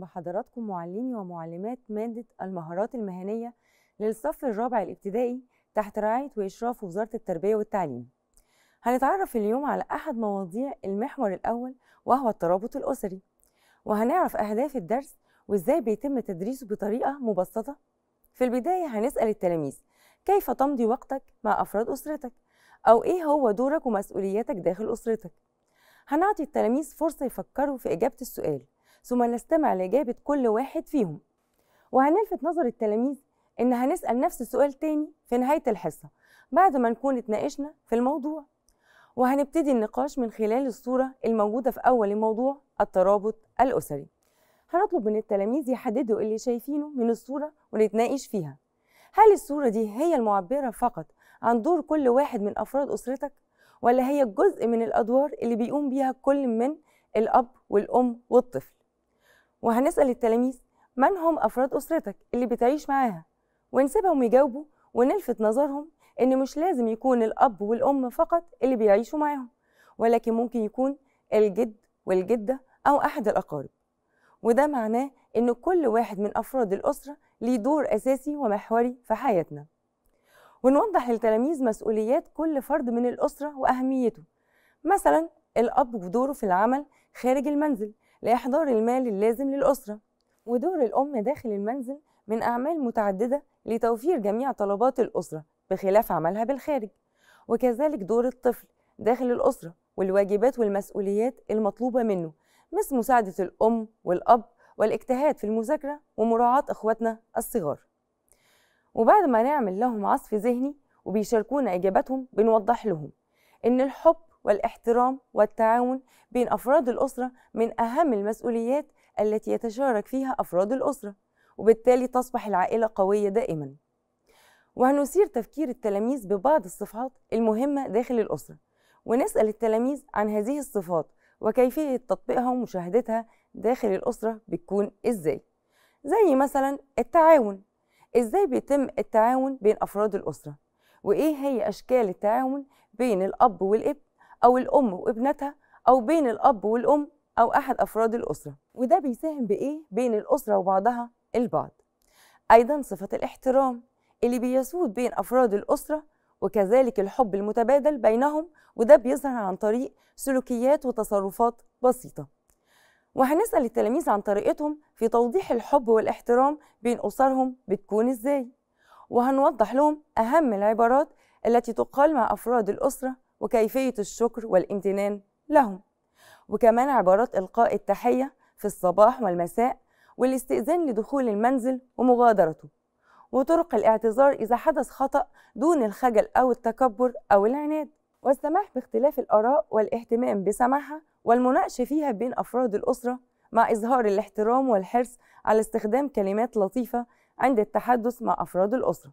بحضراتكم معلمي ومعلمات مادة المهارات المهنية للصف الرابع الابتدائي تحت رعاية وإشراف وزارة التربية والتعليم هنتعرف اليوم على أحد مواضيع المحور الأول وهو الترابط الأسري وهنعرف أهداف الدرس وإزاي بيتم تدريسه بطريقة مبسطة في البداية هنسأل التلاميذ كيف تمضي وقتك مع أفراد أسرتك أو إيه هو دورك ومسؤولياتك داخل أسرتك هنعطي التلاميذ فرصة يفكروا في إجابة السؤال ثم نستمع لإجابة كل واحد فيهم وهنلفت نظر التلاميذ إن هنسأل نفس السؤال تاني في نهاية الحصة بعد ما نكون اتناقشنا في الموضوع وهنبتدي النقاش من خلال الصورة الموجودة في أول الموضوع الترابط الأسري هنطلب من التلاميذ يحددوا اللي شايفينه من الصورة ونتناقش فيها هل الصورة دي هي المعبرة فقط عن دور كل واحد من أفراد أسرتك ولا هي جزء من الأدوار اللي بيقوم بيها كل من الأب والأم والطفل وهنسأل التلاميذ من هم أفراد أسرتك اللي بتعيش معاها ونسيبهم يجاوبوا ونلفت نظرهم إن مش لازم يكون الأب والأم فقط اللي بيعيشوا معاهم ولكن ممكن يكون الجد والجدة أو أحد الأقارب وده معناه إن كل واحد من أفراد الأسرة ليه دور أساسي ومحوري في حياتنا ونوضح للتلاميذ مسؤوليات كل فرد من الأسرة وأهميته مثلا الأب ودوره في العمل خارج المنزل لإحضار المال اللازم للأسرة ودور الأم داخل المنزل من أعمال متعددة لتوفير جميع طلبات الأسرة بخلاف عملها بالخارج وكذلك دور الطفل داخل الأسرة والواجبات والمسؤوليات المطلوبة منه مثل مساعدة الأم والأب والاجتهاد في المذاكرة ومراعاة إخواتنا الصغار وبعد ما نعمل لهم عصف ذهني وبيشاركونا إجاباتهم بنوضح لهم إن الحب والاحترام والتعاون بين أفراد الأسرة من أهم المسؤوليات التي يتشارك فيها أفراد الأسرة وبالتالي تصبح العائلة قوية دائما وهنثير تفكير التلاميذ ببعض الصفات المهمة داخل الأسرة ونسأل التلاميذ عن هذه الصفات وكيفية تطبيقها ومشاهدتها داخل الأسرة بتكون إزاي زي مثلا التعاون إزاي بيتم التعاون بين أفراد الأسرة وإيه هي أشكال التعاون بين الأب والابن أو الأم وابنتها أو بين الأب والأم أو أحد أفراد الأسرة وده بيساهم بإيه بين الأسرة وبعضها البعض أيضا صفة الاحترام اللي بيسود بين أفراد الأسرة وكذلك الحب المتبادل بينهم وده بيظهر عن طريق سلوكيات وتصرفات بسيطة وهنسأل التلاميذ عن طريقتهم في توضيح الحب والاحترام بين أسرهم بتكون إزاي وهنوضح لهم أهم العبارات التي تقال مع أفراد الأسرة وكيفية الشكر والامتنان لهم وكمان عبارات إلقاء التحية في الصباح والمساء والاستئذان لدخول المنزل ومغادرته وطرق الاعتذار إذا حدث خطأ دون الخجل أو التكبر أو العناد والسماح باختلاف الآراء والاهتمام بسماحها والمناقشة فيها بين أفراد الأسرة مع إظهار الاحترام والحرص على استخدام كلمات لطيفة عند التحدث مع أفراد الأسرة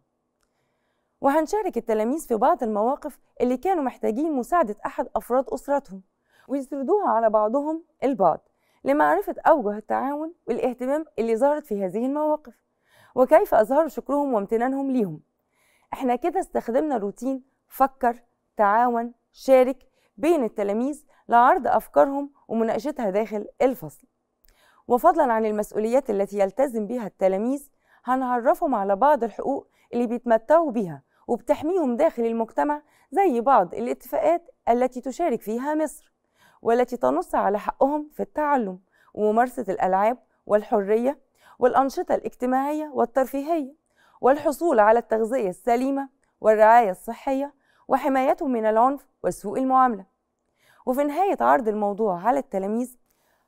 وهنشارك التلاميذ في بعض المواقف اللي كانوا محتاجين مساعدة أحد أفراد أسرتهم ويسردوها على بعضهم البعض لمعرفة أوجه التعاون والاهتمام اللي ظهرت في هذه المواقف وكيف أظهروا شكرهم وامتنانهم ليهم احنا كده استخدمنا روتين فكر تعاون شارك بين التلاميذ لعرض أفكارهم ومناقشتها داخل الفصل وفضلا عن المسؤوليات التي يلتزم بها التلاميذ هنعرفهم على بعض الحقوق اللي بيتمتعوا بيها وبتحميهم داخل المجتمع زي بعض الاتفاقات التي تشارك فيها مصر والتي تنص على حقهم في التعلم وممارسة الألعاب والحرية والأنشطة الاجتماعية والترفيهية والحصول على التغذية السليمة والرعاية الصحية وحمايتهم من العنف وسوء المعاملة وفي نهاية عرض الموضوع على التلاميذ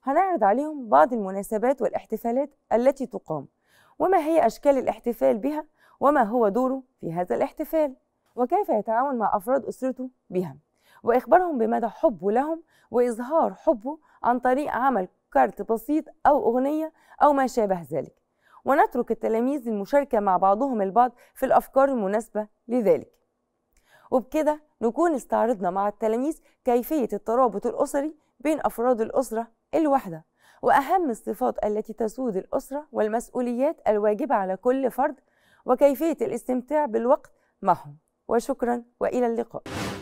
هنعرض عليهم بعض المناسبات والاحتفالات التي تقام وما هي أشكال الاحتفال بها وما هو دوره في هذا الاحتفال وكيف يتعامل مع أفراد أسرته بها وإخبارهم بمدى حبه لهم وإظهار حبه عن طريق عمل كارت بسيط أو أغنية أو ما شابه ذلك ونترك التلاميذ المشاركة مع بعضهم البعض في الأفكار المناسبة لذلك وبكده نكون استعرضنا مع التلاميذ كيفية الترابط الأسري بين أفراد الأسرة الواحدة وأهم الصفات التي تسود الأسرة والمسؤوليات الواجبة على كل فرد وكيفية الاستمتاع بالوقت معهم وشكرا وإلى اللقاء